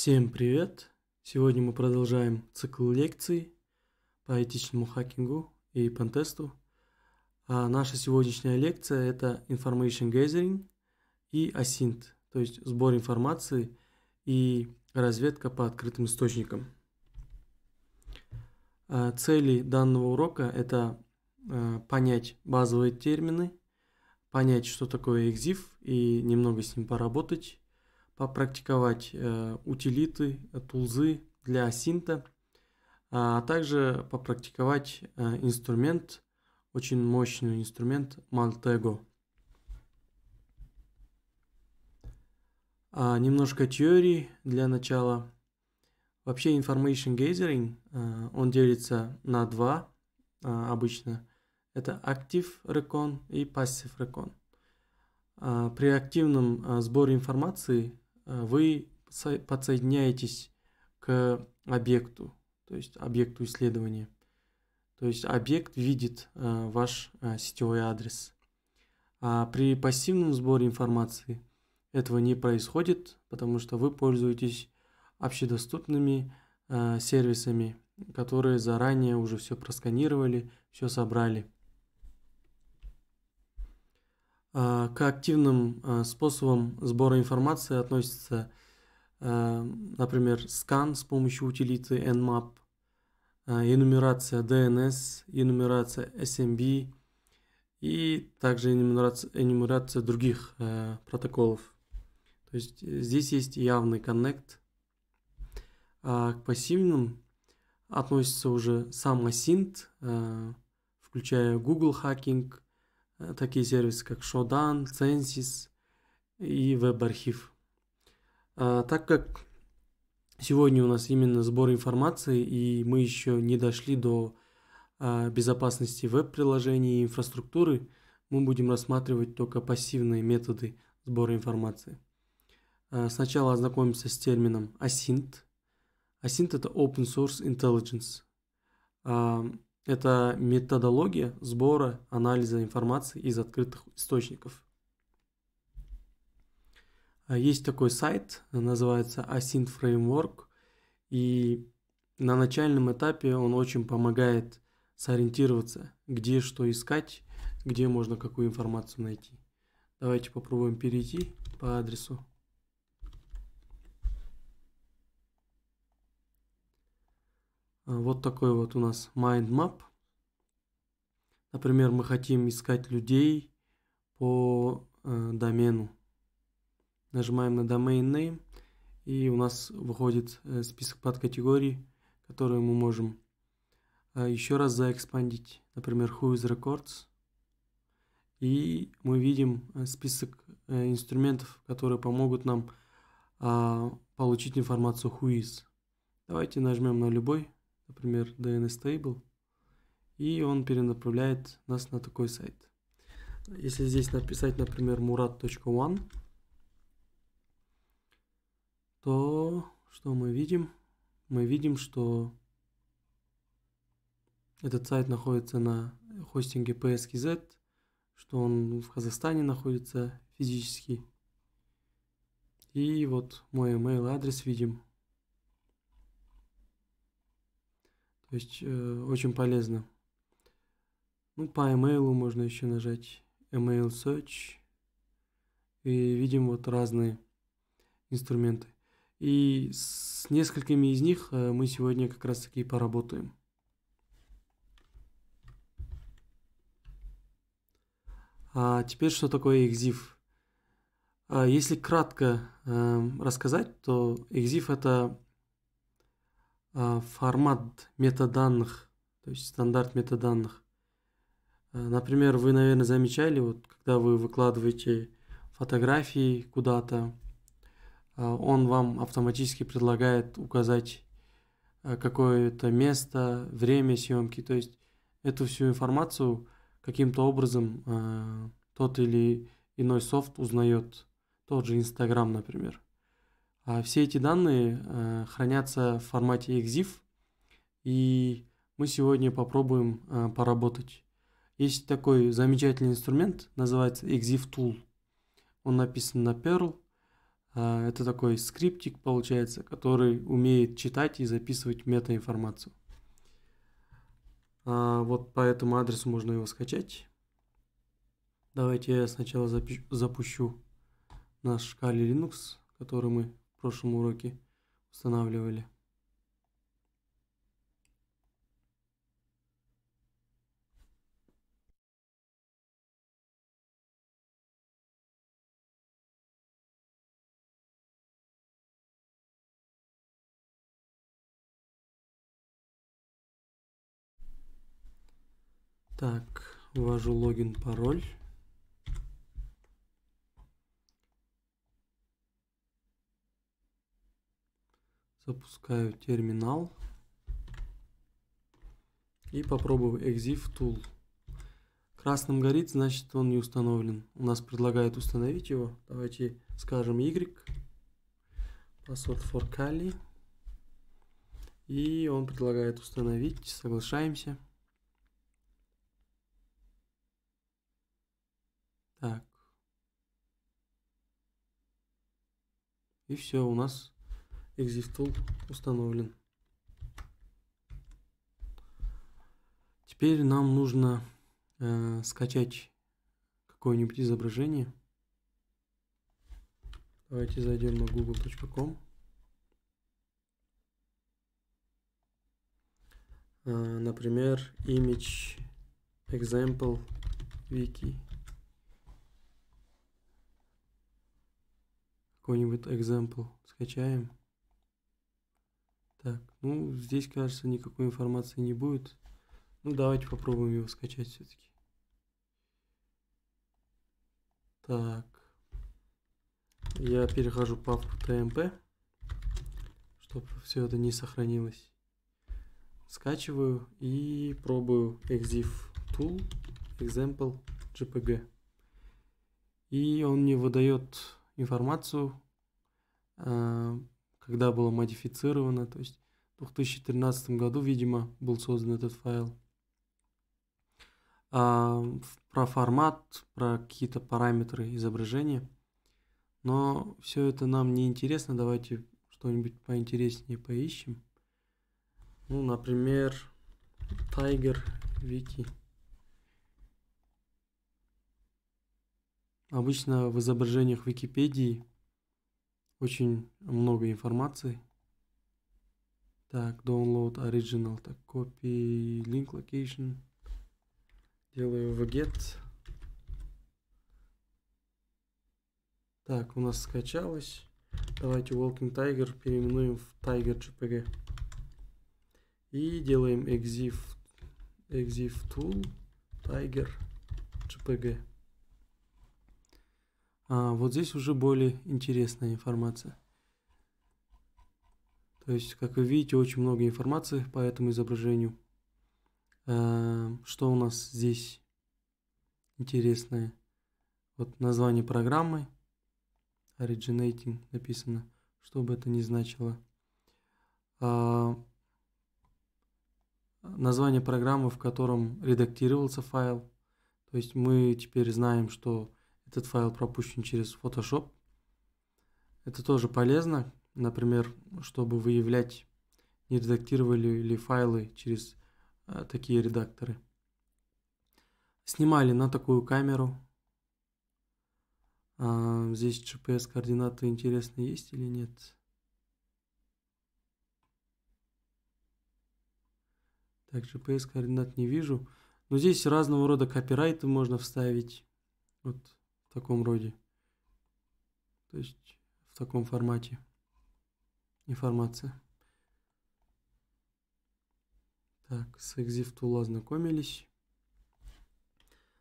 Всем привет! Сегодня мы продолжаем цикл лекций по этичному хакингу и пантесту. А наша сегодняшняя лекция – это Information Gathering и ASINT, то есть сбор информации и разведка по открытым источникам. А, цели данного урока – это а, понять базовые термины, понять, что такое экзив и немного с ним поработать, попрактиковать э, утилиты, тулзы для синта, а также попрактиковать э, инструмент, очень мощный инструмент Maltego. А немножко теории для начала. Вообще Information Gathering, э, он делится на два обычно. Это актив рекон и пассив рекон. При активном сборе информации Э, вы подсоединяетесь к объекту, то есть объекту исследования. То есть объект видит э, ваш э, сетевой адрес. А при пассивном сборе информации этого не происходит, потому что вы пользуетесь общедоступными сервисами, которые заранее уже все просканировали, все собрали – а, к активным а, способам сбора информации относятся, а, например, скан с помощью утилиты nmap, энумерация DNS, энумерация SMB и также энумерация, энумерация других протоколов. То есть здесь есть явный коннект. к пассивным относится уже сам асинт, включая Google Hacking – такие сервисы, как Shodan, Census и веб-архив. так как сегодня у нас именно сбор информации, и мы еще не дошли до безопасности веб-приложений и инфраструктуры, мы будем рассматривать только пассивные методы сбора информации. сначала ознакомимся с термином ASINT. ASINT – это Open Source Intelligence. Это методология сбора, анализа информации из открытых источников. А есть такой сайт, называется Async Framework, и на начальном этапе он очень помогает сориентироваться, где что искать, где можно какую информацию найти. Давайте попробуем перейти по адресу Э, вот такой вот у нас mind map. Например, мы хотим искать людей по э, домену. Нажимаем на domain name и у нас выходит э, список подкатегорий, которые мы можем э, еще раз заэкспандить. Например, who is records. И мы видим э, список э, инструментов, которые помогут нам а, получить информацию who is. Давайте нажмем на любой например, DNSTable, и он перенаправляет нас на такой сайт. Если здесь написать, например, murat.one, то что мы видим? Мы видим, что этот сайт находится на хостинге PSKZ, что он в Казахстане находится физически. И вот мой email адрес видим То есть э, очень полезно. Ну, по email можно еще нажать email search. И видим вот разные инструменты. И с несколькими из них э, мы сегодня как раз таки поработаем. А теперь что такое экзив? А если кратко э, рассказать, то экзив это а, формат метаданных, то есть стандарт метаданных. Э, например, вы, наверное, замечали, вот когда вы выкладываете фотографии куда-то, а, он вам автоматически предлагает указать э, какое-то место, время съемки. То есть эту всю информацию каким-то образом э, тот или иной софт узнает. Тот же Инстаграм, например. А все эти данные э, хранятся в формате EXIF, и мы сегодня попробуем э, поработать. Есть такой замечательный инструмент, называется EXIF Tool. Он написан на Perl. Э, это такой скриптик, получается, который умеет читать и записывать метаинформацию. А, вот по этому адресу можно его скачать. Давайте я сначала запущу наш Kali Linux, который мы в прошлом уроке устанавливали. Так, ввожу логин, пароль. Запускаю терминал. И попробую exif tool. Красным горит, значит он не установлен. У нас предлагает установить его. Давайте скажем y. Password for Kali. И он предлагает установить. Соглашаемся. Так. И все, у нас ExifTool установлен. Теперь нам нужно э, скачать какое-нибудь изображение. Давайте зайдем на google.com. Э, например, image example wiki. Какой-нибудь example скачаем. Так, ну здесь, кажется, никакой информации не будет. Ну давайте попробуем его скачать все-таки. Так. Я перехожу папку TMP, чтобы все это не сохранилось. Скачиваю и пробую exif tool example jpg. И он мне выдает информацию э, когда было модифицировано, то есть в 2013 году, видимо, был создан этот файл. А, про формат, про какие-то параметры изображения. Но все это нам не интересно, давайте что-нибудь поинтереснее поищем. Ну, например, Tiger вики. Обычно в изображениях Википедии очень много информации. Так, download original. Так, copy link location. Делаю в get. Так, у нас скачалось. Давайте Walking Tiger переименуем в Tiger JPG. И делаем exif, exif tool Tiger JPG. А вот здесь уже более интересная информация. То есть, как вы видите, очень много информации по этому изображению. А, что у нас здесь интересное? Вот название программы originating написано, что бы это ни значило. А, название программы, в котором редактировался файл. То есть мы теперь знаем, что этот файл пропущен через Photoshop. Это тоже полезно, например, чтобы выявлять, не редактировали ли файлы через а, такие редакторы. Снимали на такую камеру. А, здесь GPS координаты интересно есть или нет. Так, GPS координат не вижу. Но здесь разного рода копирайты можно вставить. Вот в таком роде. То есть в таком формате информация. Так, с ExifTool ознакомились.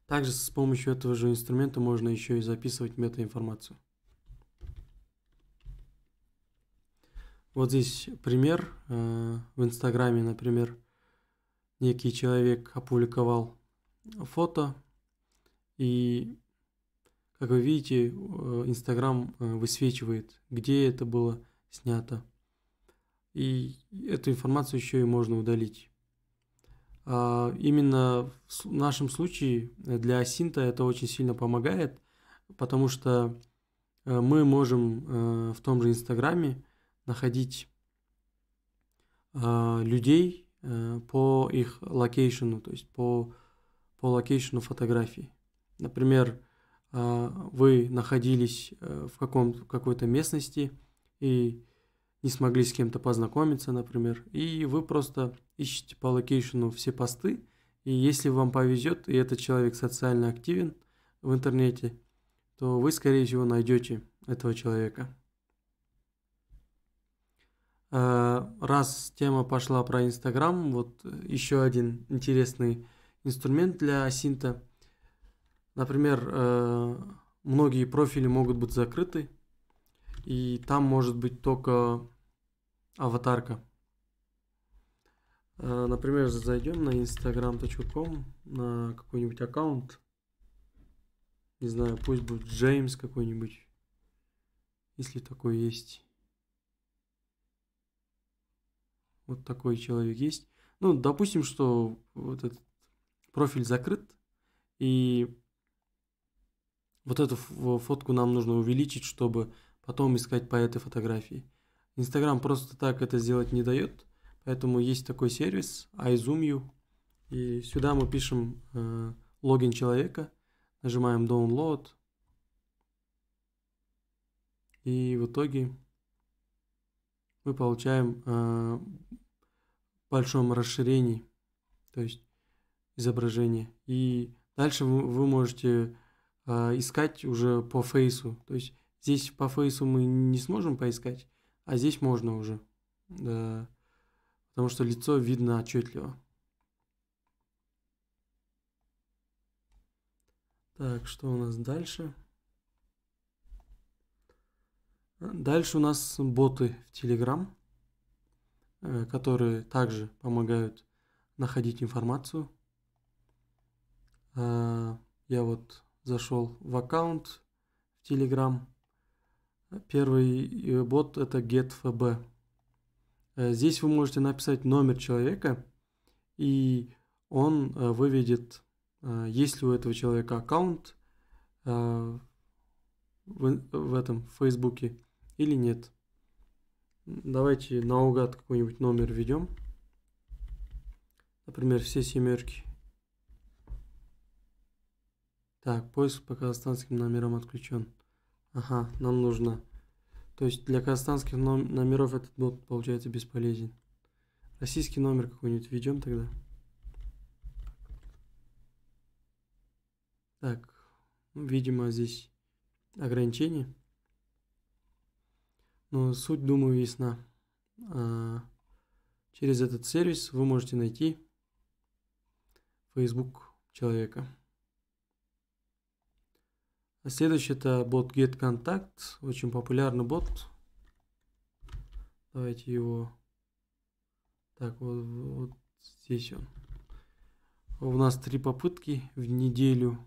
Также с помощью этого же инструмента можно еще и записывать метаинформацию. Вот здесь пример. Э, в Инстаграме, например, некий человек опубликовал фото, и как вы видите, э, Инстаграм э, высвечивает, где это было снято. И эту информацию еще и можно удалить. А, именно в нашем случае для Асинта это очень сильно помогает, потому что э, мы можем в том же Инстаграме находить а, людей по их локейшену, то есть по, по локейшену фотографий. Например, а, вы находились э, в каком, какой-то местности и не смогли с кем-то познакомиться, например, и вы просто ищете по локейшену все посты, и если вам повезет, и этот человек социально активен в интернете, то вы, скорее всего, найдете этого человека. А, раз тема пошла про Инстаграм, вот еще один интересный инструмент для Асинта – Например, э, многие профили могут быть закрыты, и там может быть только аватарка. Э, например, зайдем на instagram.com, на какой-нибудь аккаунт. Не знаю, пусть будет Джеймс какой-нибудь, если такой есть. Вот такой человек есть. Ну, допустим, что вот этот профиль закрыт, и вот эту фотку нам нужно увеличить, чтобы потом искать по этой фотографии. Инстаграм просто так это сделать не дает, поэтому есть такой сервис iZoomU. И сюда мы пишем э, логин человека, нажимаем download. И в итоге мы получаем э, большом расширении, то есть изображение. И дальше вы, вы можете а, искать уже по фейсу. То есть здесь по фейсу мы не сможем поискать, а здесь можно уже. Да, потому что лицо видно отчетливо. Так, что у нас дальше? Дальше у нас боты в Telegram, э, которые также помогают находить информацию. А, я вот зашел в аккаунт в Telegram. Первый э, бот это getfb. Э, здесь вы можете написать номер человека, и он э, выведет, есть ли у этого человека аккаунт в, в этом в Фейсбуке или нет. Давайте наугад какой-нибудь номер введем. Например, все семерки. Так, поиск по казахстанским номерам отключен. Ага, нам нужно. То есть для казахстанских ном номеров этот бот получается бесполезен. Российский номер какой-нибудь введем тогда. Так, видимо, здесь ограничение. Но суть, думаю, ясна. А, через этот сервис вы можете найти Facebook человека. Следующий это бот GetContact, очень популярный бот. Давайте его... Так, вот, вот здесь он. У нас три попытки в неделю.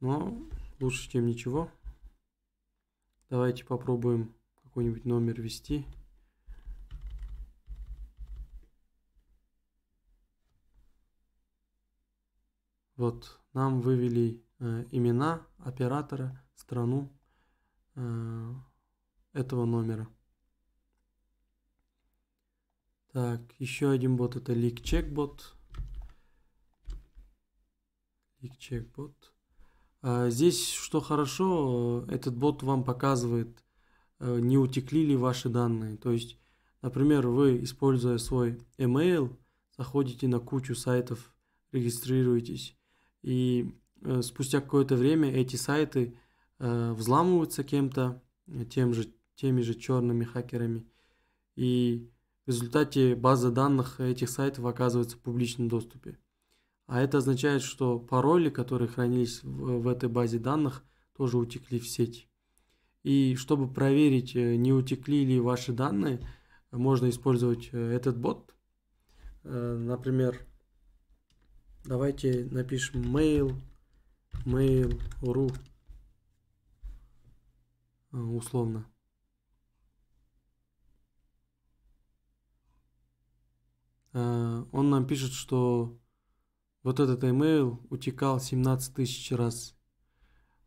Но лучше, чем ничего. Давайте попробуем какой-нибудь номер ввести. Вот, нам вывели Э, имена оператора, страну э, этого номера. Так, еще один бот это лик-чек бот. лик Здесь, что хорошо, э, этот бот вам показывает, не утекли ли ваши данные. То есть, например, вы, используя свой email, заходите на кучу сайтов, регистрируетесь, и Э, спустя какое-то время эти сайты э, взламываются кем-то, э, тем же, теми же черными хакерами. И в результате база данных этих сайтов оказывается в публичном доступе. А это означает, что пароли, которые хранились в, в этой базе данных, тоже утекли в сеть. И чтобы проверить, не утекли ли ваши данные, можно использовать этот бот. Например, давайте напишем mail Mail.ru а, условно. А, он нам пишет, что вот этот email утекал 17 тысяч раз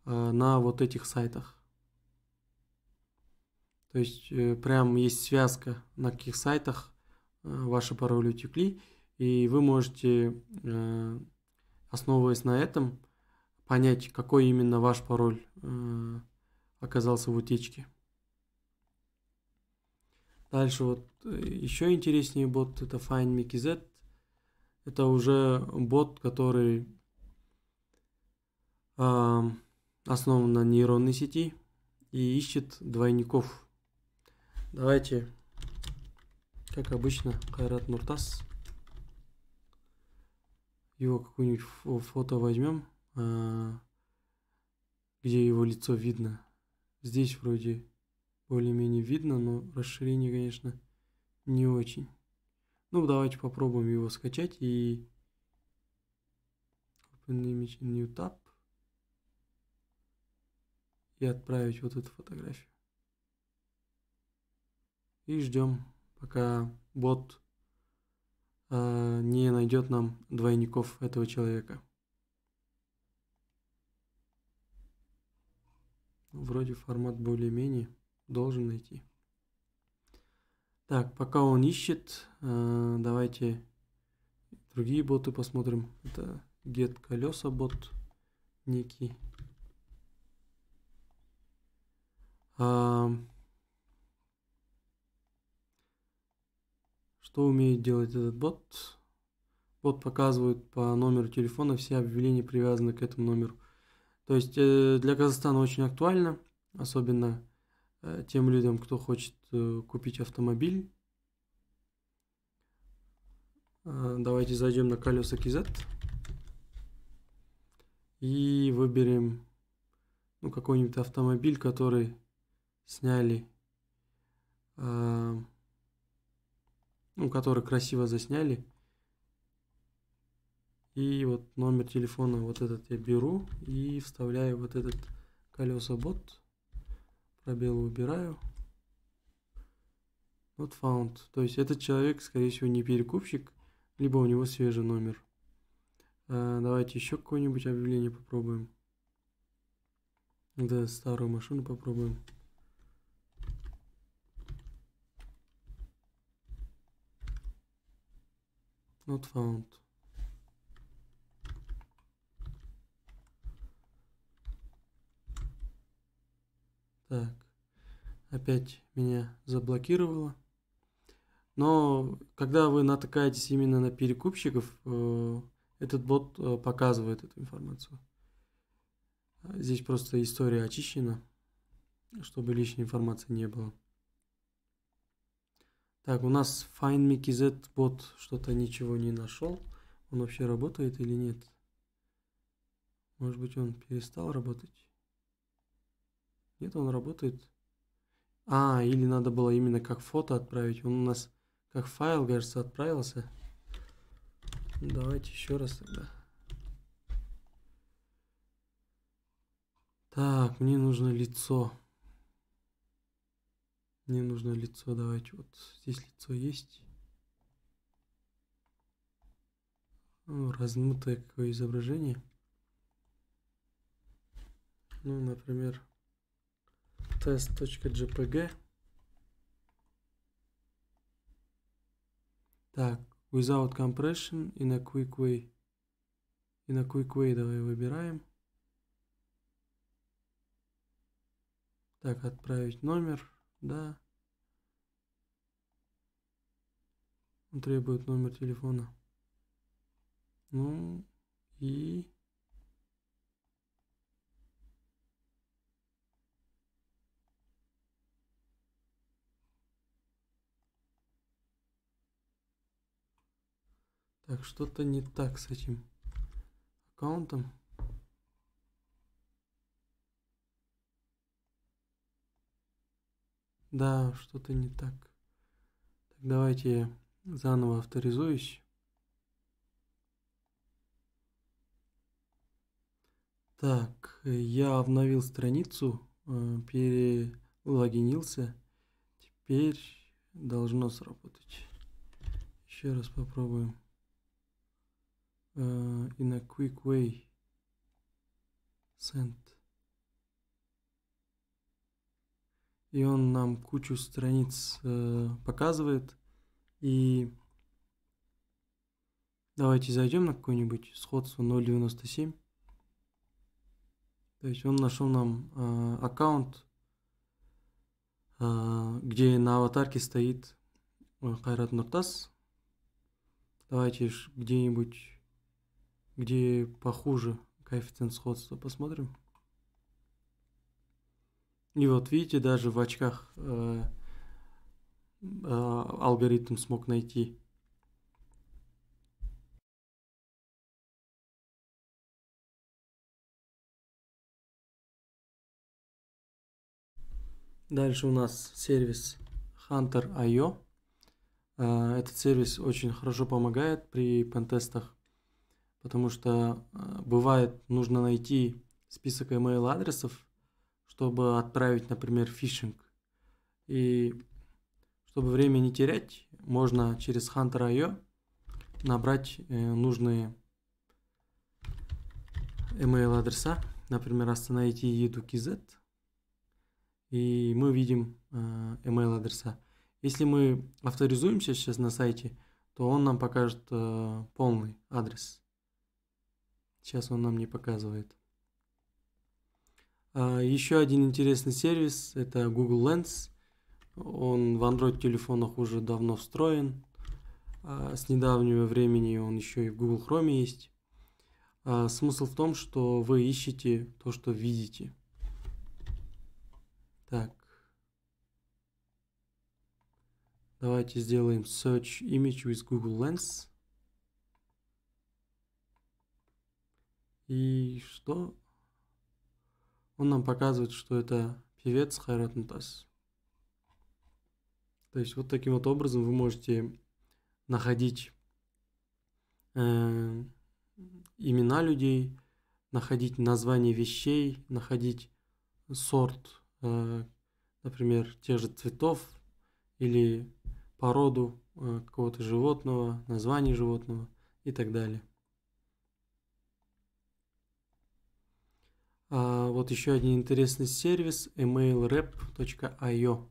а, на вот этих сайтах. То есть э, прям есть связка, на каких сайтах э, ваши пароли утекли, и вы можете, э, основываясь на этом, понять, какой именно ваш пароль э, оказался в утечке. Дальше вот э, еще интереснее бот это FindMickeyZ. Это уже бот, который э, основан на нейронной сети и ищет двойников. Давайте, как обычно, Кайрат Нуртас. Его какую-нибудь фото возьмем. Э, где его лицо видно. Здесь вроде более-менее видно, но расширение, конечно, не очень. Ну, давайте попробуем его скачать и... Open image new tab. И отправить вот эту фотографию. И ждем, пока бот э, не найдет нам двойников этого человека. вроде формат более-менее должен найти. Так, пока он ищет, э, давайте другие боты посмотрим. Это get колеса бот некий. А, что умеет делать этот бот? Бот показывает по номеру телефона, все объявления привязанные к этому номеру. То есть э, для Казахстана очень актуально, особенно э, тем людям, кто хочет э, купить автомобиль. Давайте зайдем на колеса KZ и выберем ну, какой-нибудь автомобиль, который сняли, ну, который красиво засняли. И вот номер телефона вот этот я беру и вставляю вот этот колеса бот. пробел убираю. Вот found. То есть этот человек, скорее всего, не перекупщик, либо у него свежий номер. А, давайте еще какое-нибудь объявление попробуем. Да, старую машину попробуем. Not found. Так, опять меня заблокировало. Но когда вы натыкаетесь именно на перекупщиков, э, этот бот э, показывает эту информацию. Здесь просто история очищена, чтобы лишней информации не было. Так, у нас FindMeKZ бот что-то ничего не нашел. Он вообще работает или нет? Может быть, он перестал работать? Нет, он работает. А, или надо было именно как фото отправить. Он у нас как файл, кажется, отправился. Ну, давайте еще раз тогда. Так, мне нужно лицо. Мне нужно лицо, давайте, вот здесь лицо есть. Ну, размытое какое изображение. Ну, например, test.jpg. Так, without compression in a quick way. In a quick way давай выбираем. Так, отправить номер, да. Он требует номер телефона. Ну и Так, что-то не так с этим аккаунтом. Да, что-то не так. Так, давайте я заново авторизуюсь. Так, я обновил страницу, э, перелогинился. Теперь должно сработать. Еще раз попробуем uh, in a quick way Sent. И он нам кучу страниц э, показывает. И давайте зайдем на какое-нибудь сходство 0.97. То есть он нашел нам э, аккаунт, э, где на аватарке стоит э, Хайрат Нуртас. Давайте же где-нибудь где похуже коэффициент сходства. Посмотрим. И вот видите, даже в очках э, э, алгоритм смог найти. Дальше у нас сервис Hunter.io. Э, этот сервис очень хорошо помогает при пентестах потому что э, бывает нужно найти список email адресов, чтобы отправить, например, фишинг. И чтобы время не терять, можно через Hunter.io набрать э, нужные email адреса, например, остановите еду KZ, и мы видим э, email адреса. Если мы авторизуемся сейчас на сайте, то он нам покажет полный адрес. Сейчас он нам не показывает. А, еще один интересный сервис – это Google Lens. Он в Android телефонах уже давно встроен. А, с недавнего времени он еще и в Google Chrome есть. А, смысл в том, что вы ищете то, что видите. Так. Давайте сделаем Search Image with Google Lens. И что? Он нам показывает, что это певец Хайрат Нутас. То есть вот таким вот образом вы можете находить э, имена людей, находить название вещей, находить сорт, э, например, тех же цветов или породу э, какого-то животного, название животного и так далее. А, вот еще один интересный сервис emailrep.io.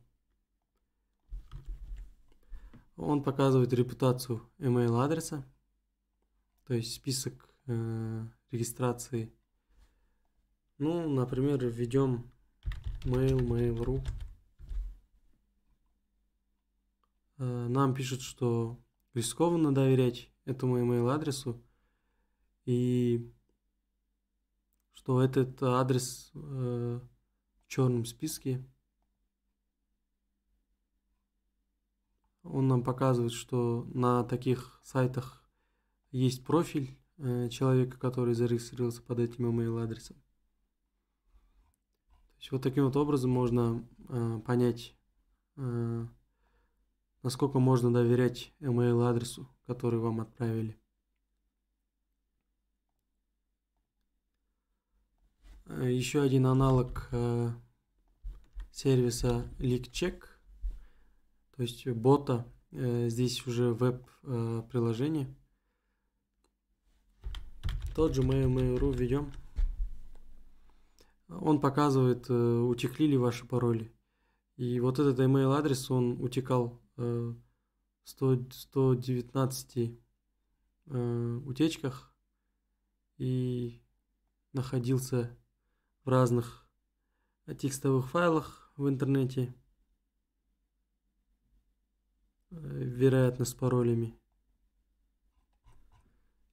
Он показывает репутацию email адреса, то есть список э, регистрации. Ну, например, введем mail mail.ru. Э, нам пишут, что рискованно доверять этому email адресу и что этот адрес э, в черном списке. Он нам показывает, что на таких сайтах есть профиль э, человека, который зарегистрировался под этим email адресом. вот таким вот образом можно э, понять, э, насколько можно доверять email адресу, который вам отправили. Э, еще один аналог э, сервиса LeakCheck, то есть бота. Э, здесь уже веб-приложение. Тот же Mail.ru введем. Он показывает, утекли ли ваши пароли. И вот этот email адрес, он утекал 100, 119 утечках и находился в разных текстовых файлах в интернете, э, вероятно, с паролями.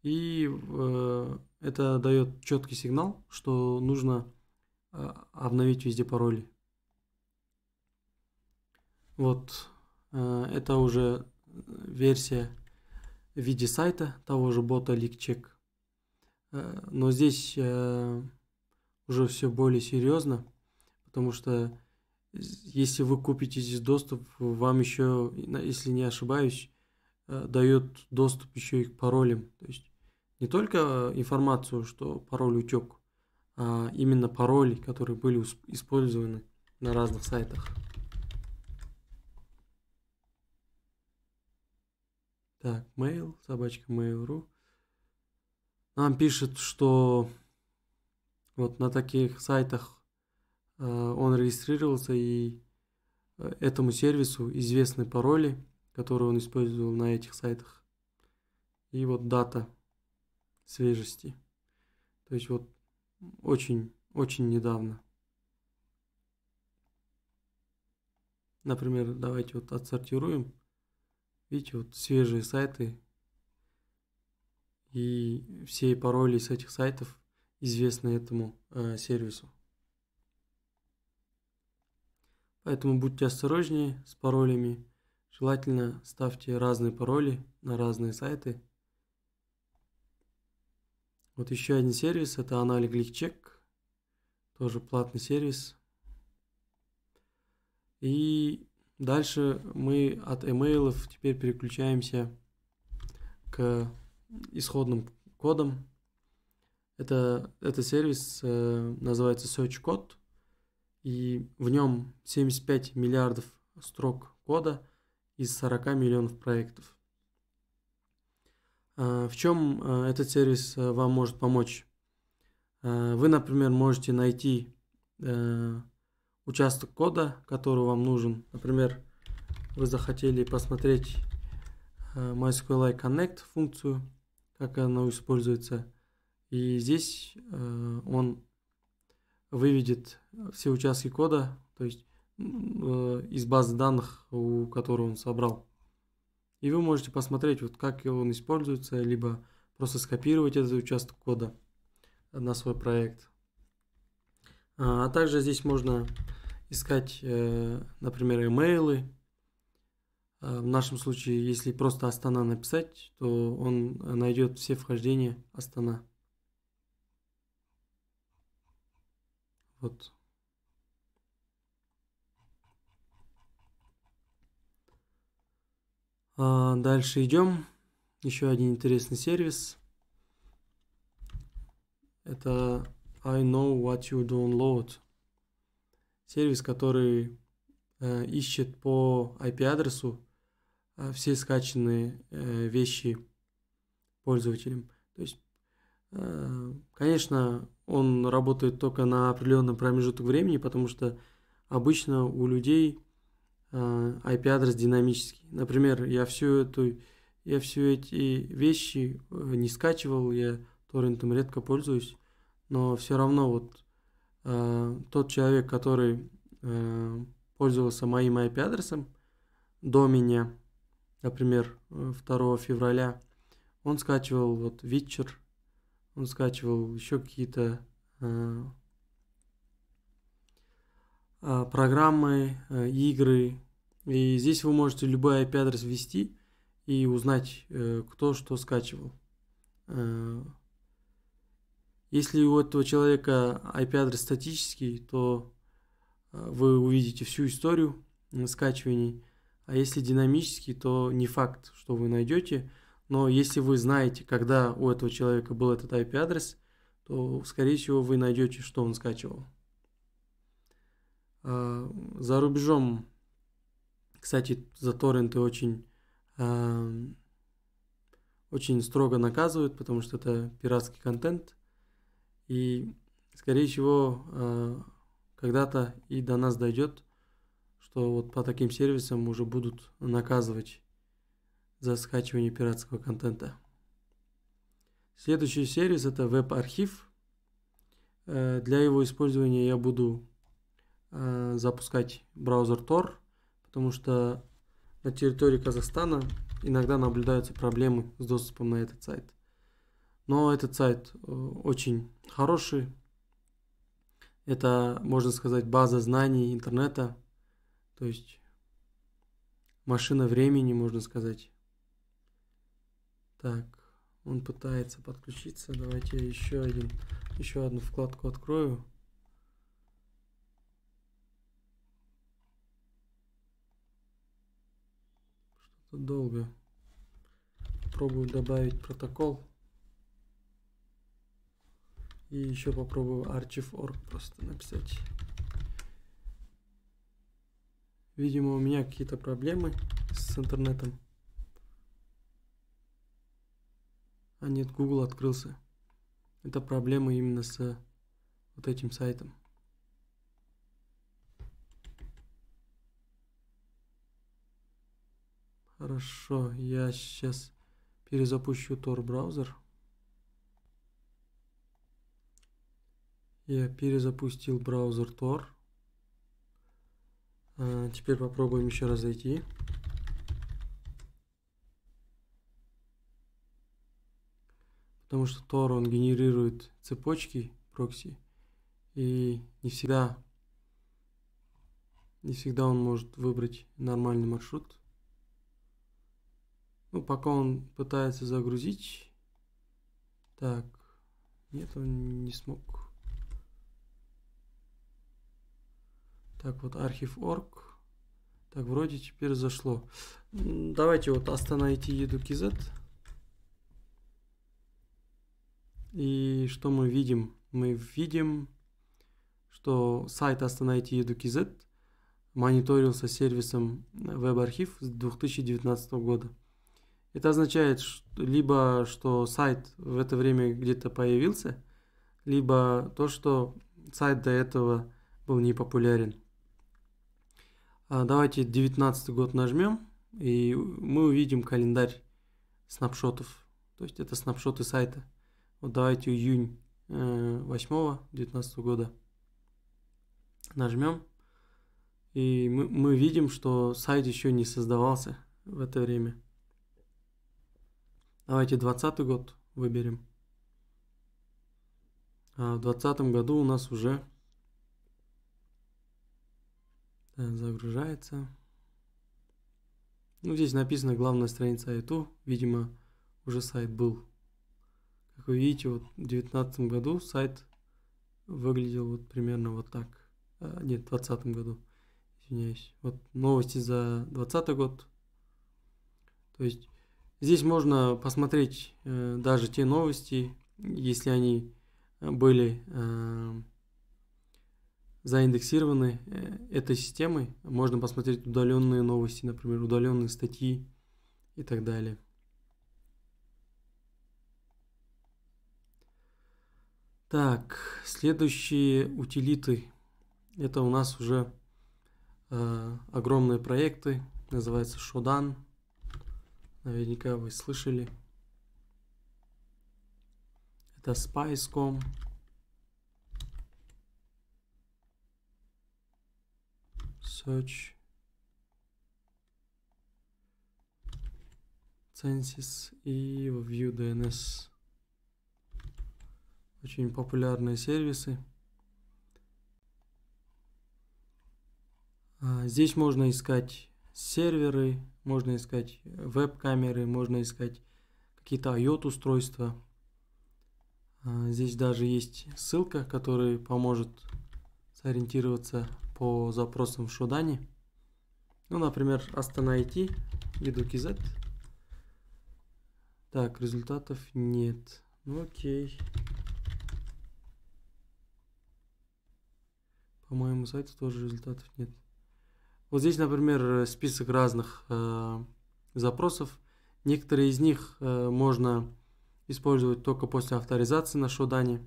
И э, это дает четкий сигнал, что нужно э, обновить везде пароли. Вот это уже версия в виде сайта того же бота LeakCheck. но здесь уже все более серьезно, потому что если вы купите здесь доступ, вам еще, если не ошибаюсь, э, дает доступ еще и к паролям. То есть не только информацию, что пароль утек, а именно пароли, которые были использованы на разных сайтах. Так, mail, собачка mail.ru. Нам пишет, что вот на таких сайтах э, он регистрировался и э, этому сервису известны пароли, которые он использовал на этих сайтах. И вот дата свежести. То есть вот очень, очень недавно. Например, давайте вот отсортируем. Видите, вот свежие сайты. И все пароли с этих сайтов известны этому э, сервису. Поэтому будьте осторожнее с паролями. Желательно ставьте разные пароли на разные сайты. Вот еще один сервис, это аналигликчек, тоже платный сервис. И дальше мы от имейлов теперь переключаемся к исходным кодам. Это, это сервис э, называется Search Code, и в нем 75 миллиардов строк кода из 40 миллионов проектов. Э, в чем э, этот сервис э, вам может помочь? Вы, например, можете найти участок кода, который вам нужен. Например, вы захотели посмотреть MySQLite Connect функцию, как она используется – и здесь э, он выведет все участки кода, то есть э, из базы данных, у которой он собрал. И вы можете посмотреть, вот как он используется, либо просто скопировать этот участок кода на свой проект. А, а также здесь можно искать, э, например, имейлы. А, в нашем случае, если просто Астана написать, то он найдет все вхождения Астана. Вот. А дальше идем. Еще один интересный сервис. Это I know what you download. Сервис, который э, ищет по IP-адресу э, все скачанные э, вещи пользователям. То есть Э, конечно, он работает только на определенный промежуток времени, потому что обычно у людей IP-адрес э, динамический. Например, я всю эту я все эти вещи э, не скачивал, я торрентом редко пользуюсь, но все равно вот э, тот человек, который э, пользовался моим IP-адресом до меня, например, 2 февраля, он скачивал вот Witcher он скачивал еще какие-то э, а, программы, э, игры. И здесь вы можете любой IP-адрес ввести и узнать, э, кто что скачивал. Если у этого человека IP-адрес статический, то вы увидите всю историю скачиваний. А если динамический, то не факт, что вы найдете – но если вы знаете, когда у этого человека был этот IP-адрес, то, скорее всего, вы найдете, что он скачивал. А, за рубежом, кстати, за торренты очень, а, очень строго наказывают, потому что это пиратский контент. И, скорее всего, а, когда-то и до нас дойдет, что вот по таким сервисам уже будут наказывать за скачивание пиратского контента. Следующий сервис это веб-архив. Э, для его использования я буду э, запускать браузер Tor, потому что на территории Казахстана иногда наблюдаются проблемы с доступом на этот сайт. Но этот сайт э, очень хороший. Это, можно сказать, база знаний интернета, то есть машина времени, можно сказать. Так, он пытается подключиться. Давайте еще, один, еще одну вкладку открою. Что-то долго. Пробую добавить протокол. И еще попробую archive.org просто написать. Видимо, у меня какие-то проблемы с интернетом. А нет, Google открылся. Это проблема именно с э, вот этим сайтом. Хорошо, я сейчас перезапущу Tor браузер. Я перезапустил браузер Tor. А, теперь попробуем еще раз зайти. потому что Tor он генерирует цепочки прокси, и не всегда, не всегда он может выбрать нормальный маршрут. Ну, пока он пытается загрузить, так, нет, он не смог. Так, вот архив орг. Так, вроде теперь зашло. Давайте вот остановите еду кизет. И что мы видим? Мы видим, что сайт «Остановите еду мониторился сервисом веб-архив с 2019 года. Это означает что, либо, что сайт в это время где-то появился, либо то, что сайт до этого был непопулярен. А давайте 19 год нажмем, и мы увидим календарь снапшотов. То есть это снапшоты сайта – удать июнь 8-19 э, года. Нажмем, и мы, мы видим, что сайт еще не создавался в это время. Давайте 20 год выберем. А в двадцатом году у нас уже э, загружается. Ну, здесь написано главная страница YouTube. Видимо, уже сайт был. Как вы видите, вот в 2019 году сайт выглядел вот примерно вот так. А, нет, в 2020 году, извиняюсь. Вот новости за 2020 год. То есть здесь можно посмотреть э, даже те новости, если они э, были э, заиндексированы э, этой системой. Можно посмотреть удаленные новости, например, удаленные статьи и так далее. Так, следующие утилиты. Это у нас уже э, огромные проекты. Называется Shodan. Наверняка вы слышали. Это Spice.com. Search. Census и ViewDNS. DNS очень популярные сервисы. А, здесь можно искать серверы, можно искать веб-камеры, можно искать какие-то IOT-устройства. А, здесь даже есть ссылка, которая поможет сориентироваться по запросам в Шудане. Ну, например, Астана IT, Edu.kz. Так, результатов нет. Ну, окей. по моему сайту тоже результатов нет. Вот здесь, например, список разных э, запросов. Некоторые из них э, можно использовать только после авторизации на шоудане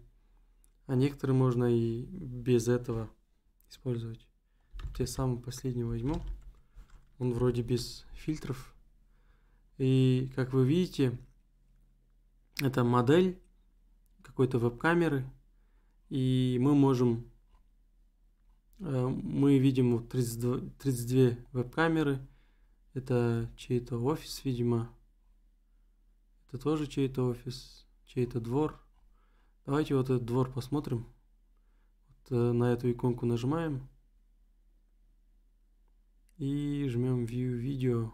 а некоторые можно и без этого использовать. те самый последний возьму. Он вроде без фильтров. И как вы видите, это модель какой-то веб-камеры, и мы можем Э, мы видим 32, 32 веб-камеры. Это чей-то офис, видимо. Это тоже чей-то офис, чей-то двор. Давайте вот этот двор посмотрим. Вот э, на эту иконку нажимаем. И жмем View Video.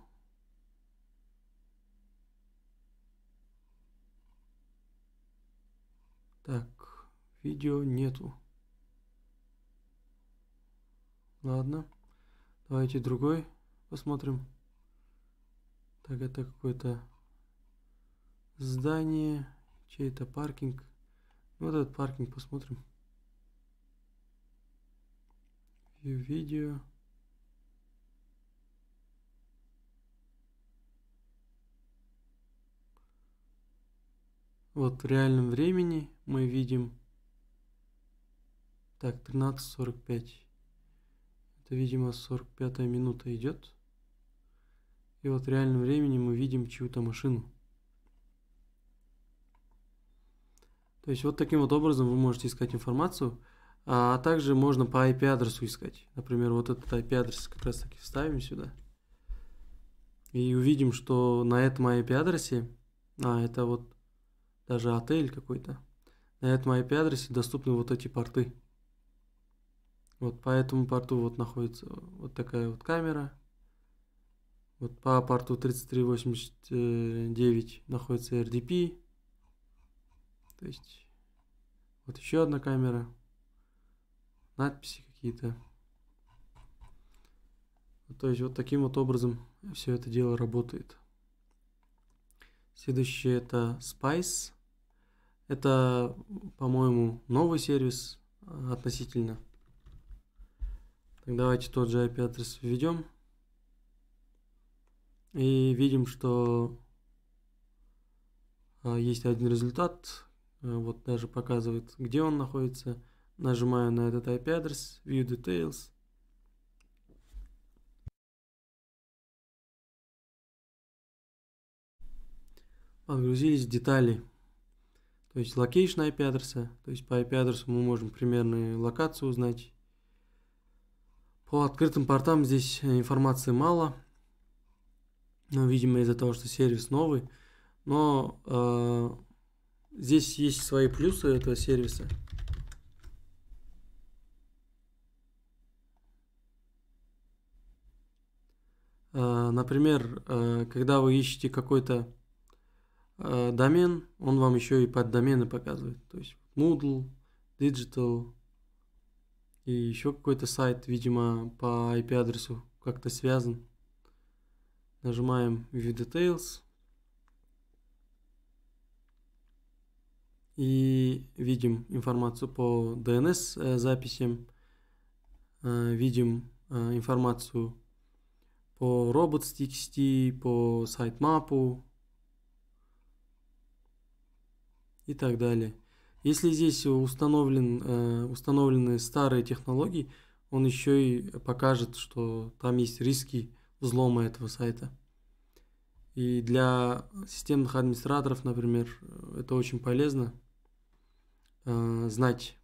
Так, видео нету. Ладно. Давайте другой посмотрим. Так, это какое-то здание, чей-то паркинг. Ну, вот этот паркинг посмотрим. видео. Вот в реальном времени мы видим... Так, 13.45. Это, видимо, 45 минута идет. И вот в реальном времени мы видим чью-то машину. То есть вот таким вот образом вы можете искать информацию, а также можно по IP-адресу искать. Например, вот этот IP-адрес как раз таки вставим сюда. И увидим, что на этом IP-адресе, а это вот даже отель какой-то, на этом IP-адресе доступны вот эти порты. Вот по этому порту вот находится вот такая вот камера. Вот по порту 3389 находится RDP. То есть вот еще одна камера. Надписи какие-то. То есть вот таким вот образом все это дело работает. Следующее это Spice. Это, по-моему, новый сервис а, относительно. Так, давайте тот же IP-адрес введем. И видим, что а, есть один результат. Э, вот даже показывает, где он находится. Нажимаю на этот IP-адрес, View Details. Подгрузились детали. То есть локейшн IP-адреса. То есть по IP-адресу мы можем примерную локацию узнать по открытым портам здесь э, информации мало. Ну, видимо, из-за того, что сервис новый. Но э, здесь есть свои плюсы этого сервиса. Э, например, э, когда вы ищете какой-то э, домен, он вам еще и поддомены показывает. То есть Moodle, Digital, и еще какой-то сайт, видимо, по IP-адресу как-то связан. Нажимаем View Details. И видим информацию по DNS э, записям. Э, видим э, информацию по robots.txt, по сайтмапу и так далее. Если здесь установлен, э, установлены старые технологии, он еще и покажет, что там есть риски взлома этого сайта. И для системных администраторов, например, это очень полезно э, знать.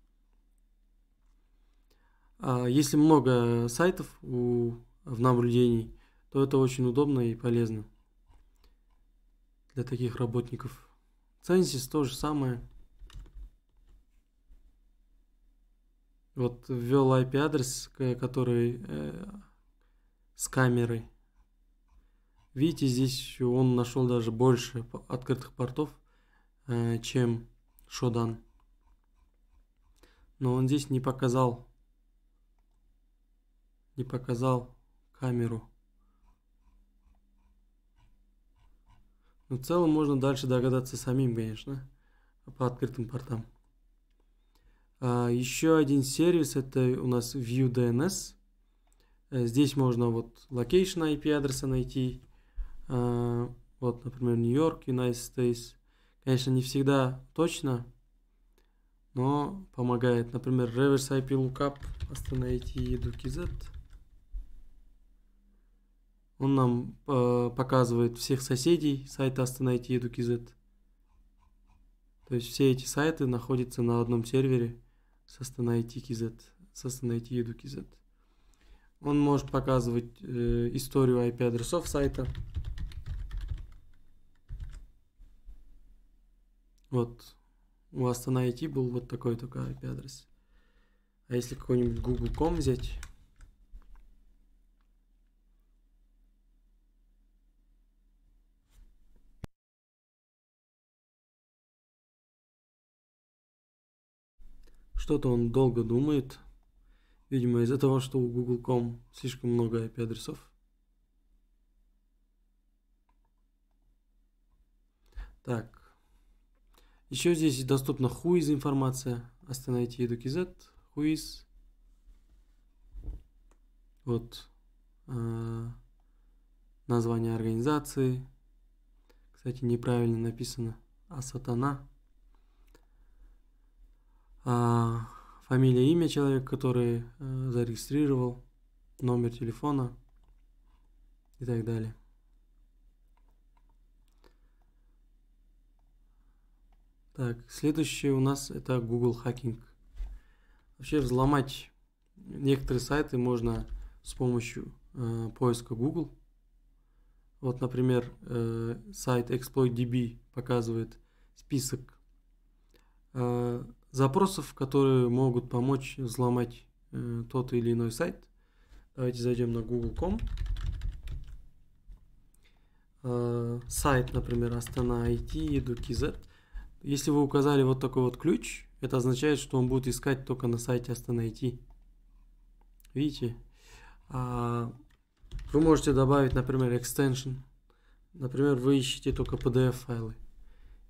А если много сайтов у, в наблюдении, то это очень удобно и полезно для таких работников. Ценсис то же самое. вот ввел IP-адрес, который э, с камерой. Видите, здесь он нашел даже больше открытых портов, э, чем Шодан. Но он здесь не показал, не показал камеру. Но в целом можно дальше догадаться самим, конечно, по открытым портам. А, Еще один сервис это у нас ViewDNS. Э, здесь можно вот location IP адреса найти. А, вот, например, Нью-Йорк, United States. Конечно, не всегда точно, но помогает. Например, Reverse IP Lookup остановить edu.kz. Он нам э, показывает всех соседей сайта остановите edu.kz. То есть все эти сайты находятся на одном сервере составная IT KZ, составная IT еду KZ. Он может показывать э, историю IP-адресов сайта. Вот, у Астана IT был вот такой только IP-адрес. А если какой-нибудь google.com взять, Что-то он долго думает. Видимо, из-за того, что у Google.com слишком много IP-адресов. Так. Еще здесь доступна хуиз информация. Остановите еду KZ. Whois. Вот. Э, название организации. Кстати, неправильно написано. А сатана. А, фамилия, имя человека, который э, зарегистрировал, номер телефона и так далее. Так, следующее у нас это Google хакинг. Вообще взломать некоторые сайты можно с помощью э, поиска Google. Вот, например, э, сайт ExploitDB показывает список Э, запросов, которые могут помочь взломать э, тот или иной сайт. Давайте зайдем на google.com. Э, сайт, например, Astana IT, Edu.kz. Если вы указали вот такой вот ключ, это означает, что он будет искать только на сайте Astana IT. Видите? А, вы можете добавить, например, extension. Например, вы ищете только PDF-файлы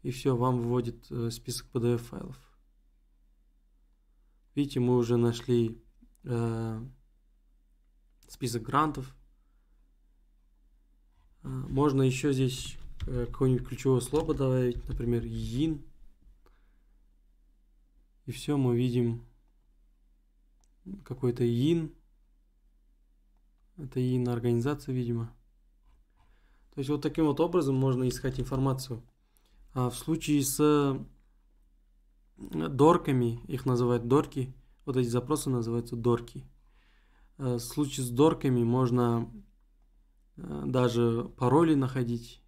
и все, вам выводит э, список PDF-файлов. Видите, мы уже нашли э, список грантов. Э, можно еще здесь э, какое-нибудь ключевое слово добавить, например, yin. И все, мы видим какой-то yin. Это yin организация, видимо. То есть вот таким вот образом можно искать информацию. А в случае с э, дорками, их называют дорки, вот эти запросы называются дорки. Э, в случае с дорками можно э, даже пароли находить.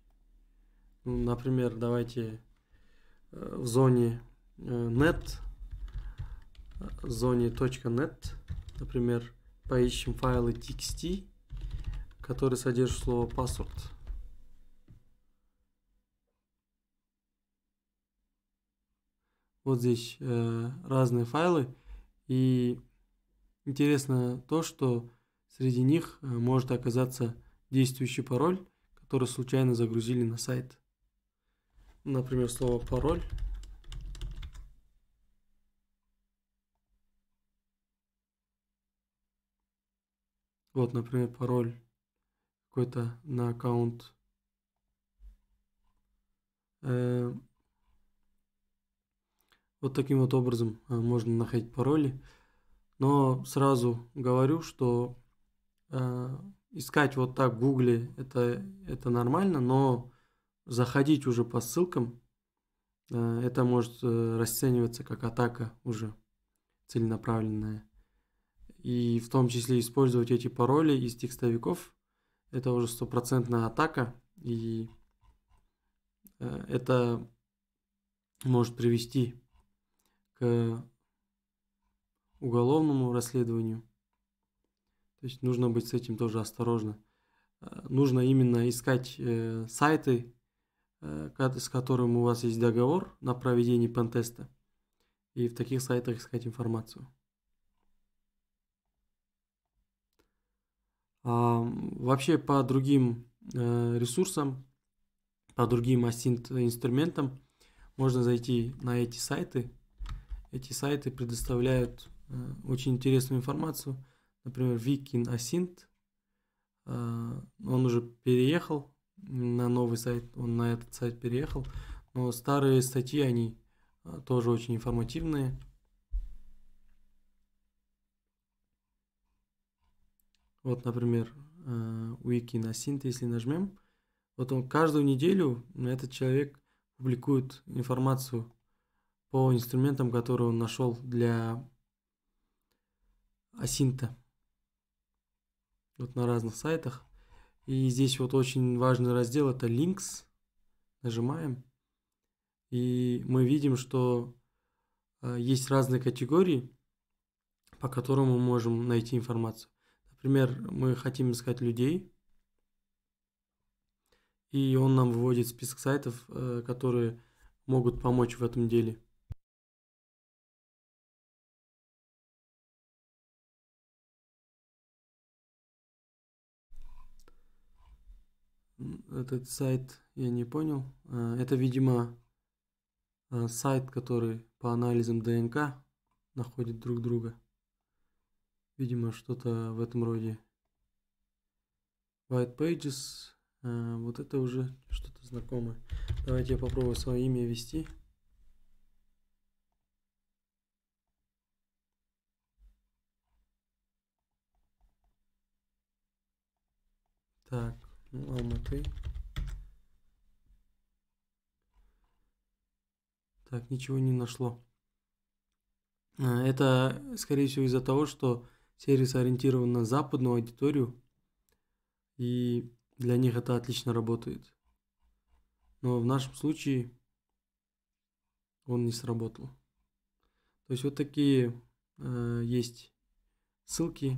Ну, например, давайте в зоне net, в зоне .net, например, поищем файлы txt, которые содержат слово password. Вот здесь э, разные файлы. И интересно то, что среди них э, может оказаться действующий пароль, который случайно загрузили на сайт. Например, слово пароль. Вот, например, пароль какой-то на аккаунт. Э, вот таким вот образом э, можно находить пароли. Но сразу говорю, что э, искать вот так в Гугле это, это нормально, но заходить уже по ссылкам, э, это может расцениваться как атака уже целенаправленная. И в том числе использовать эти пароли из текстовиков, это уже стопроцентная атака, и это может привести уголовному расследованию. То есть нужно быть с этим тоже осторожно. Э, нужно именно искать э, сайты, э, с которым у вас есть договор на проведение пентеста. И в таких сайтах искать информацию. А, вообще по другим ресурсам, по другим инструментам можно зайти на эти сайты эти сайты предоставляют э, очень интересную информацию. Например, Викин Асинт, э, он уже переехал на новый сайт, он на этот сайт переехал, но старые статьи, они э, тоже очень информативные. Вот, например, Викин Асинт, если нажмем, вот он каждую неделю этот человек публикует информацию по инструментам, которые он нашел для асинта. Вот на разных сайтах. И здесь вот очень важный раздел это links. Нажимаем. И мы видим, что э, есть разные категории, по которым мы можем найти информацию. Например, мы хотим искать людей, и он нам выводит список сайтов, э, которые могут помочь в этом деле. этот сайт я не понял. А, это, видимо, а, сайт, который по анализам ДНК находит друг друга. Видимо, что-то в этом роде. White Pages. А, вот это уже что-то знакомое. Давайте я попробую свое имя ввести. Так. Ну, алматы. Так, ничего не нашло. А, это, скорее всего, из-за того, что сервис ориентирован на западную аудиторию, и для них это отлично работает. Но в нашем случае он не сработал. То есть вот такие э, есть ссылки,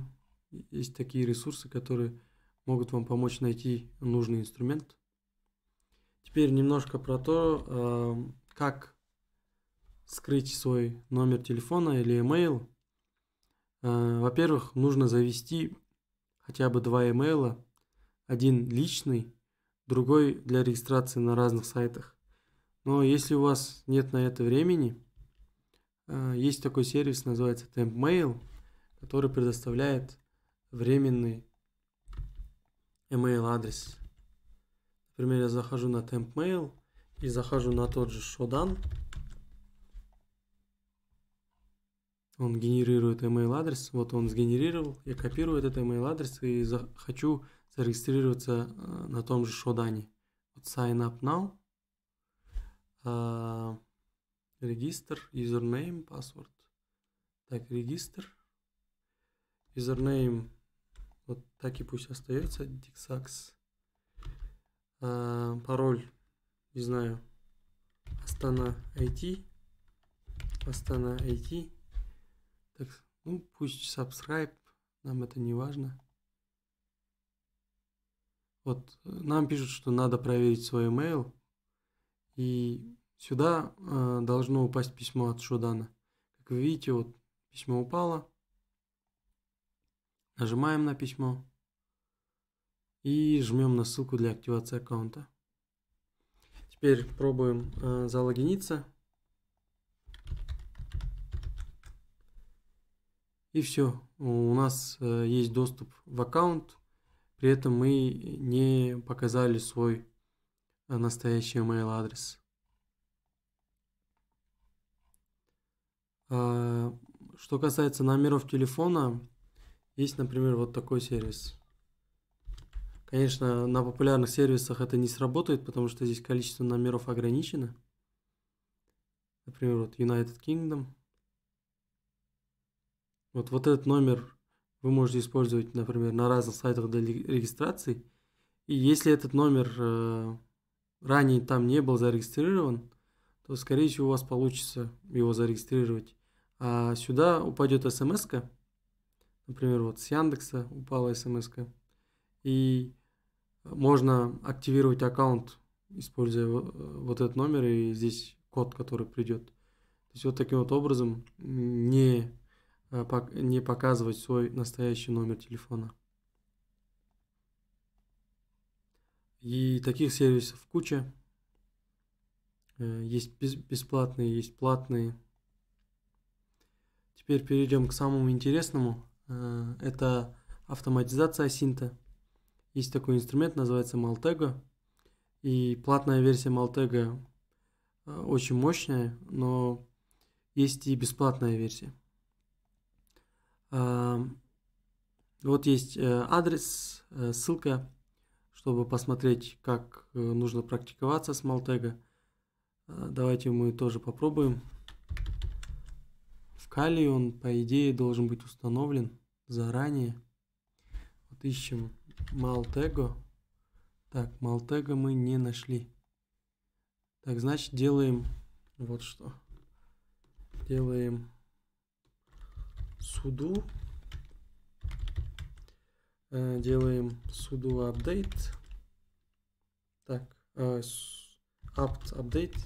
есть такие ресурсы, которые могут вам помочь найти нужный инструмент. Теперь немножко про то, эм, как скрыть свой номер телефона или email. Э, во-первых, нужно завести хотя бы два email, один личный, другой для регистрации на разных сайтах. Но если у вас нет на это времени, э, есть такой сервис, называется TempMail, который предоставляет временный email адрес. Например, я захожу на TempMail и захожу на тот же Shodan. Он генерирует email адрес. Вот он сгенерировал. Я копирую этот email адрес и за... хочу зарегистрироваться э, на том же Шодане. Вот sign up now. А, регистр, username, password. Так, регистр. Username вот так и пусть остается. Диксакс. А, пароль. Не знаю. Астана IT. Астана IT. Так, ну пусть subscribe. Нам это не важно. Вот нам пишут, что надо проверить свой email. И сюда э, должно упасть письмо от Шудана. Как вы видите, вот письмо упало. Нажимаем на письмо и жмем на ссылку для активации аккаунта. Теперь пробуем э, залогиниться. И все, у нас э, есть доступ в аккаунт, при этом мы не показали свой э, настоящий email адрес. А, что касается номеров телефона, есть, например, вот такой сервис. Конечно, на популярных сервисах это не сработает, потому что здесь количество номеров ограничено. Например, вот United Kingdom. Вот, вот этот номер вы можете использовать, например, на разных сайтах для регистрации. И если этот номер э, ранее там не был зарегистрирован, то, скорее всего, у вас получится его зарегистрировать. А сюда упадет смс-ка, Например, вот с Яндекса упала смс -ка, и можно активировать аккаунт, используя вот этот номер и здесь код, который придет. То есть вот таким вот образом не, э, не показывать свой настоящий номер телефона. И таких сервисов куча. Э, есть бесплатные, есть платные. Теперь перейдем к самому интересному. Э, это автоматизация синта. Есть такой инструмент, называется Maltego. И платная версия Maltego э, очень мощная, но есть и бесплатная версия. Э, вот есть адрес, ссылка, чтобы посмотреть, как нужно практиковаться с Maltego. Давайте мы тоже попробуем в калии он, по идее, должен быть установлен заранее. Вот ищем Малтего Так, Малтего мы не нашли. Так, значит, делаем вот что. Делаем суду э, Делаем суду update. Так, э, apt update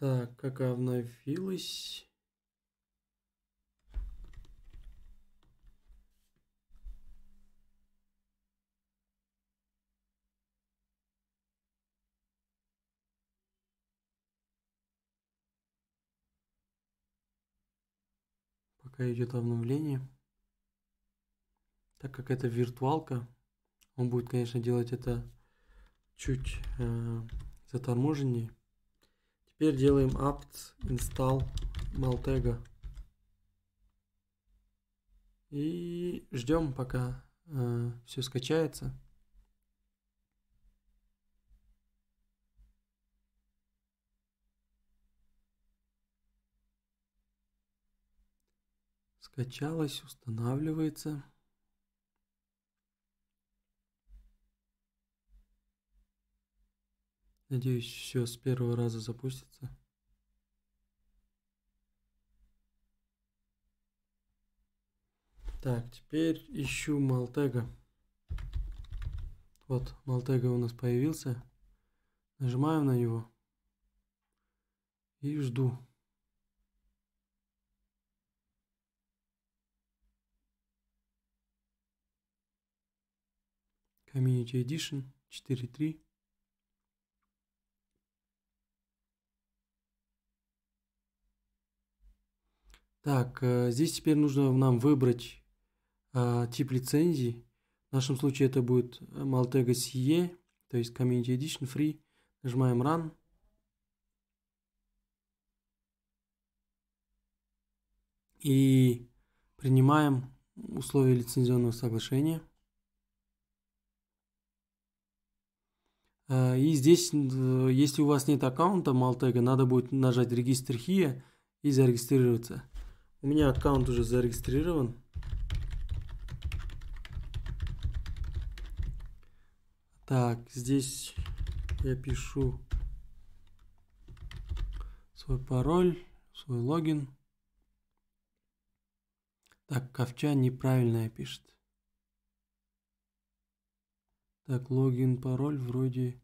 Так, как обновилась. Пока идет обновление. Так как это виртуалка, он будет, конечно, делать это чуть э, заторможеннее. Теперь делаем apt install maltega. И ждем, пока э, все скачается. Скачалось, устанавливается. Надеюсь, все с первого раза запустится. Так, теперь ищу Малтега. Вот, Малтега у нас появился. Нажимаем на него. И жду. Community Edition 4.3. Так, э, здесь теперь нужно нам выбрать а, тип лицензии. В нашем случае это будет э, Maltego CE, то есть Community Edition Free. Нажимаем Run. И принимаем условия лицензионного соглашения. Э, и здесь, если у вас нет аккаунта Maltega, надо будет нажать регистр HIA e и зарегистрироваться. У меня аккаунт уже зарегистрирован. Так, здесь я пишу свой пароль, свой логин. Так, ковчан неправильно пишет. Так, логин, пароль вроде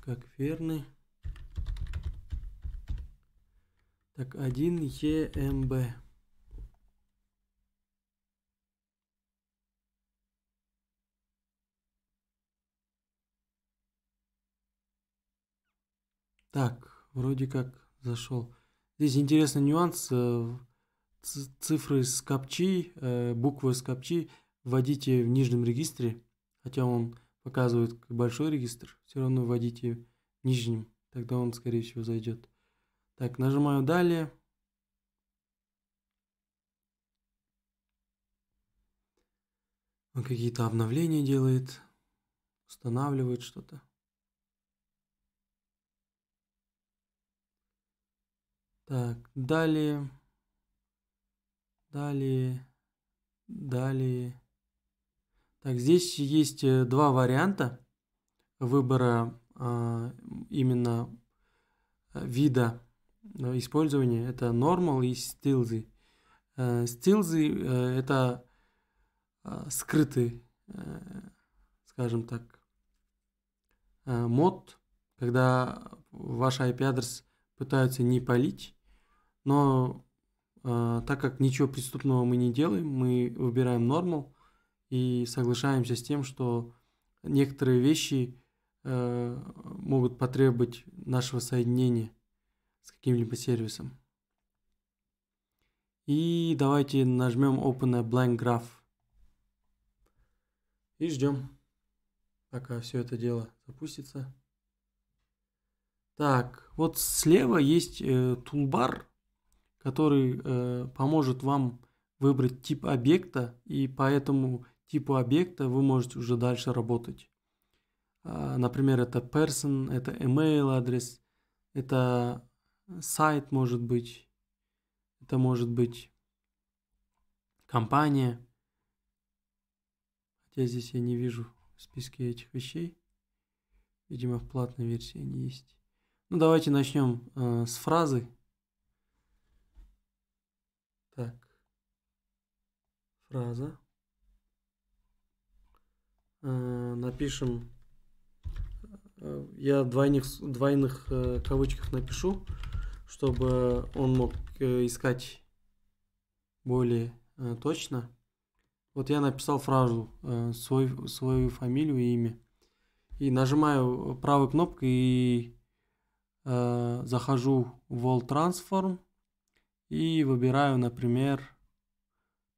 как верный. Так, 1 ЕМБ. Так, вроде как зашел. Здесь интересный нюанс. Э, цифры с копчи, э, буквы с копчи вводите в нижнем регистре, хотя он показывает большой регистр, все равно вводите в нижнем, тогда он, скорее всего, зайдет. Так, нажимаю «Далее». Он какие-то обновления делает, устанавливает что-то. Так, далее, далее, далее. Так, здесь есть э, два варианта выбора а, именно э, вида Э, использования. Это normal и стилзы. Стилзы – это э, скрытый, э, скажем так, мод, когда ваш IP-адрес пытаются не палить, но так как ничего преступного мы не делаем, мы выбираем нормал и соглашаемся с тем, что некоторые вещи могут потребовать нашего соединения – с каким-либо сервисом. И давайте нажмем Open a Blank Graph. И ждем, пока все это дело запустится. Так, вот слева есть э, тулбар, который э, поможет вам выбрать тип объекта, и по этому типу объекта вы можете уже дальше работать. Э, например, это person, это email адрес, это сайт может быть, это может быть компания. Хотя здесь я не вижу в списке этих вещей. Видимо, в платной версии они есть. Ну, давайте начнем э, с фразы. Так. Фраза. Э, напишем. Э, я в двойных, двойных э, кавычков напишу чтобы он мог э, искать более э, точно. Вот я написал фразу, э, свой, свою фамилию и имя. И нажимаю правой кнопкой и э, захожу в All Transform и выбираю, например,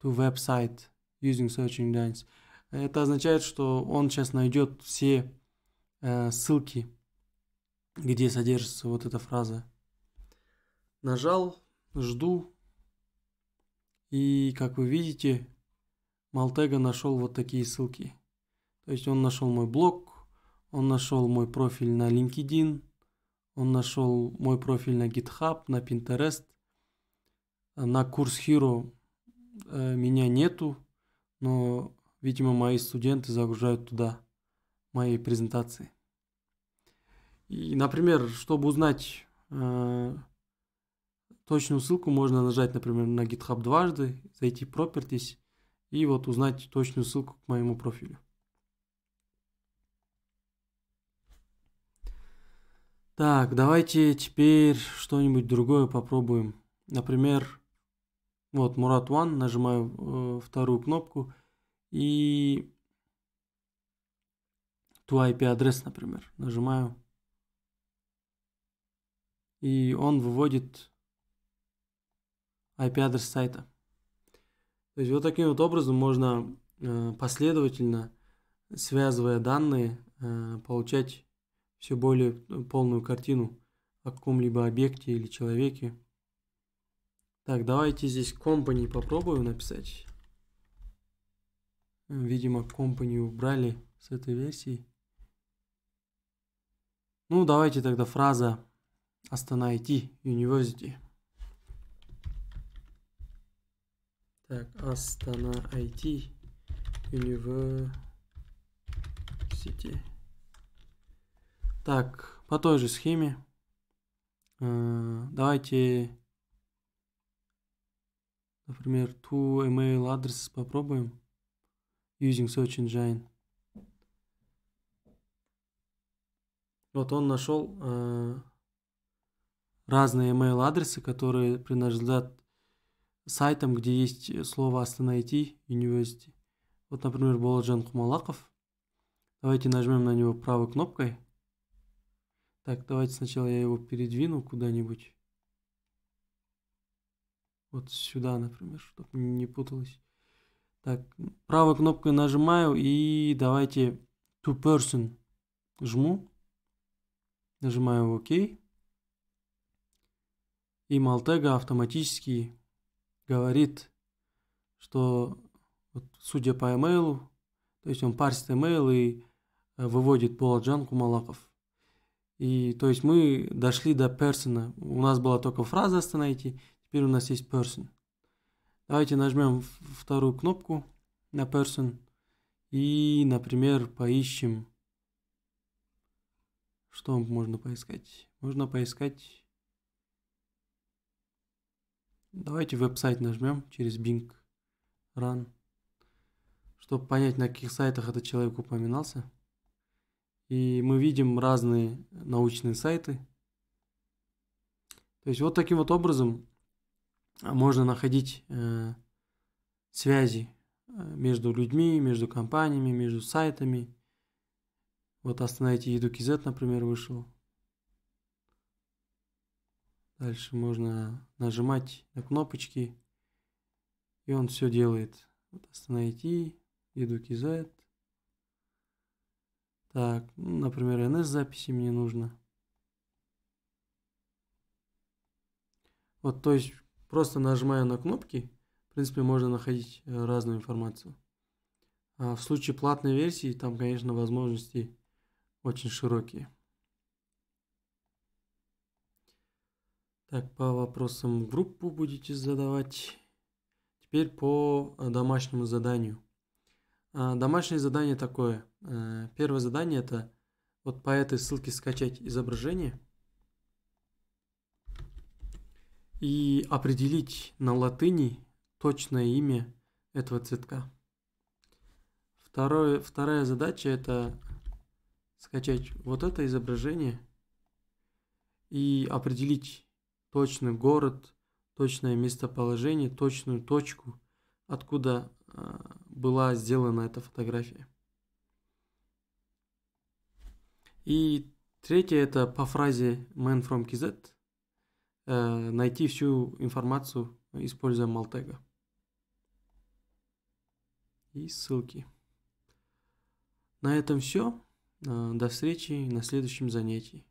to website using search engines. Это означает, что он сейчас найдет все э, ссылки, где содержится вот эта фраза. Нажал, жду. И как вы видите, Малтега нашел вот такие ссылки. То есть он нашел мой блог, он нашел мой профиль на LinkedIn, он нашел мой профиль на GitHub, на Pinterest, на курс Hero э, меня нету, но, видимо, мои студенты загружают туда мои презентации. И, например, чтобы узнать, э, точную ссылку можно нажать, например, на GitHub дважды, зайти в Properties и вот узнать точную ссылку к моему профилю. Так, давайте теперь что-нибудь другое попробуем. Например, вот Murat One, нажимаю э, вторую кнопку и ту IP-адрес, например, нажимаю. И он выводит IP-адрес сайта. То есть вот таким вот образом можно э, последовательно, связывая данные, э, получать все более полную картину о каком-либо объекте или человеке. Так, давайте здесь company попробую написать. Видимо, company убрали с этой версии. Ну, давайте тогда фраза Астана IT University. Так, Астана IT University. Так, по той же схеме. Э, давайте, например, to email адрес попробуем. Using Search Engine. Вот он нашел э, разные email адресы, которые принадлежат сайтом, где есть э, слово «Остановите University». Вот, например, Болоджан Кумалаков. Давайте нажмем на него правой кнопкой. Так, давайте сначала я его передвину куда-нибудь. Вот сюда, например, чтобы не путалось. Так, правой кнопкой нажимаю и давайте to person жму. Нажимаю ОК. OK. И малтега автоматически говорит, что вот, судя по имейлу, то есть он парсит email и э, выводит Болоджан Кумалаков. И то есть мы дошли до персона. У нас была только фраза «Остановите», теперь у нас есть person. Давайте нажмем вторую кнопку на person и, например, поищем, что можно поискать. Можно поискать Давайте веб-сайт нажмем через Bing Run, чтобы понять, на каких сайтах этот человек упоминался. И мы видим разные научные сайты. То есть вот таким вот образом а, можно находить э, связи э, между людьми, между компаниями, между сайтами. Вот остановите еду KZ, например, вышел. Дальше можно нажимать на кнопочки, и он все делает. Вот остановить и, иду Z. Так, ну, например, NS записи мне нужно. Вот, то есть, просто нажимая на кнопки, в принципе, можно находить э, разную информацию. А в случае платной версии, там, конечно, возможности очень широкие. Так, по вопросам группу будете задавать. Теперь по э, домашнему заданию. А, домашнее задание такое. Э, первое задание это вот по этой ссылке скачать изображение и определить на латыни точное имя этого цветка. Второе, вторая задача это скачать вот это изображение и определить точный город, точное местоположение, точную точку, откуда э, была сделана эта фотография. И третье это по фразе man from KZ э, найти всю информацию, используя малтега И ссылки. На этом все. Э, до встречи на следующем занятии.